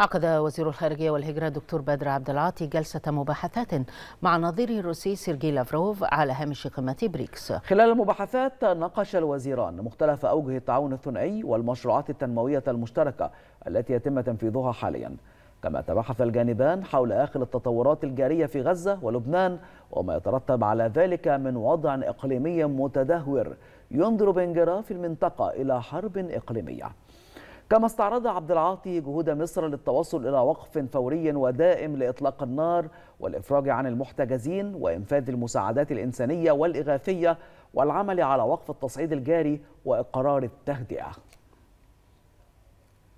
عقد وزير الخارجية والهجرة دكتور بدر عبد العاطي جلسة مباحثات مع نظيره الروسي سيرجي لافروف على هامش قمة بريكس خلال المباحثات ناقش الوزيران مختلف أوجه التعاون الثنائي والمشروعات التنموية المشتركة التي يتم تنفيذها حاليا كما تباحث الجانبان حول آخر التطورات الجارية في غزة ولبنان وما يترتب على ذلك من وضع إقليمي متدهور ينظر بانجراف المنطقة إلى حرب إقليمية كما استعرض عبد العاطي جهود مصر للتوصل إلى وقف فوري ودائم لإطلاق النار والإفراج عن المحتجزين وإنفاذ المساعدات الإنسانية والإغاثية والعمل على وقف التصعيد الجاري وإقرار التهدئة